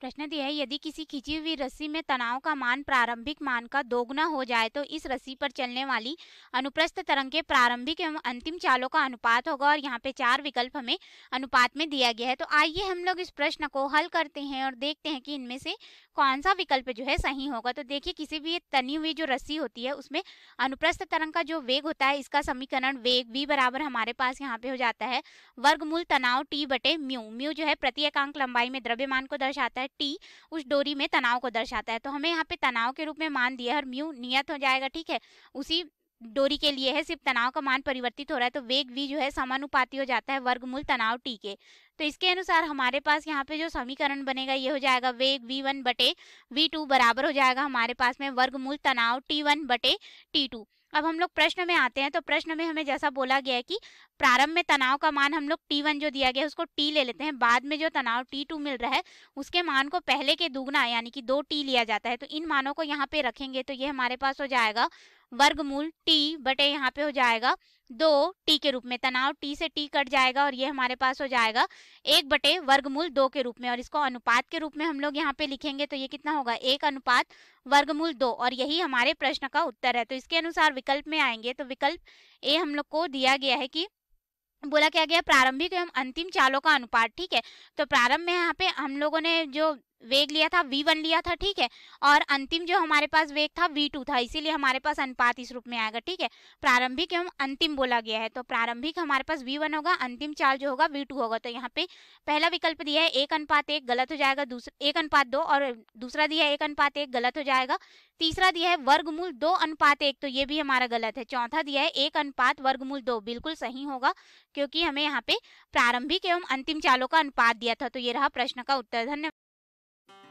प्रश्न दिया तो है यदि किसी खींची हुई रस्सी में तनाव का मान प्रारंभिक मान का दोगुना हो जाए तो इस रस्सी पर चलने वाली अनुप्रस्थ तरंग के प्रारंभिक एवं अंतिम चालों का अनुपात होगा और यहाँ पे चार विकल्प हमें अनुपात में दिया गया है तो आइए हम लोग इस प्रश्न को हल करते हैं और देखते हैं कि इनमें से कौन सा विकल्प जो है सही होगा तो देखिए किसी भी तनी हुई जो रस्सी होती है उसमें अनुप्रस्थ तरंग का जो वेग होता है इसका समीकरण वेग वी बराबर हमारे पास यहाँ पे हो जाता है वर्गमूल तनाव टी बटे म्यू म्यू जो है प्रति एकांक लंबाई में द्रव्यमान को दर्शाता है टी उस डोरी में तनाव को दर्शाता है तो हमें यहाँ पे तनाव के रूप में मान दिया है और म्यू नियत हो जाएगा ठीक है उसी डोरी के लिए है सिर्फ तनाव का मान परिवर्तित हो रहा है तो वेग वी जो है समानुपाती हो जाता है वर्गमूल तनाव टी के तो इसके अनुसार हमारे पास यहाँ पे जो समीकरण बनेगा ये हो जाएगा वेग वी वन बटे वी टू बराबर हो जाएगा हमारे पास में वर्गमूल तनाव टी वन बटे टी टू अब हम लोग प्रश्न में आते हैं तो प्रश्न में हमें जैसा बोला गया है कि प्रारंभ में तनाव का मान हम लोग टी वन जो दिया गया है उसको टी ले लेते हैं बाद में जो तनाव टी टू मिल रहा है उसके मान को पहले के दुगना यानी कि दो टी लिया जाता है तो इन मानों को यहाँ पे रखेंगे तो ये हमारे पास हो जाएगा वर्गमूल टी बटे यहाँ पे हो जाएगा दो टी के रूप में तनाव टी से टी कट जाएगा और ये हमारे पास हो जाएगा एक बटे वर्गमूल दो के रूप में और इसको अनुपात के रूप में हम लोग यहाँ पे लिखेंगे तो ये कितना होगा एक अनुपात वर्गमूल दो और यही हमारे प्रश्न का उत्तर है तो इसके अनुसार विकल्प में आएंगे तो विकल्प ए हम लोग को दिया गया है कि बोला क्या गया प्रारंभिक एवं अंतिम चालों का अनुपात ठीक है तो प्रारंभ में यहाँ पे हम लोगों ने जो वेग लिया था वी वन लिया था ठीक है और अंतिम जो हमारे पास वेग था वी टू था इसीलिए हमारे पास अनुपात इस रूप में आएगा ठीक है प्रारंभिक एवं अंतिम बोला गया है तो प्रारंभिक हमारे पास वी वन होगा अंतिम चाल जो होगा वी टू होगा तो यहाँ पे पहला विकल्प दिया है एक अनुपात एक गलत हो जाएगा दूसरा एक अनुपात दो और दूसरा दिया है एक अनुपात एक गलत हो जाएगा तीसरा दिया है वर्गमूल दो अनुपात एक तो ये भी हमारा गलत है चौथा दिया है एक अनुपात वर्गमूल दो बिल्कुल सही होगा क्योंकि हमें यहाँ पे प्रारंभिक एवं अंतिम चालों का अनुपात दिया था तो ये रहा प्रश्न का उत्तर धन्यवाद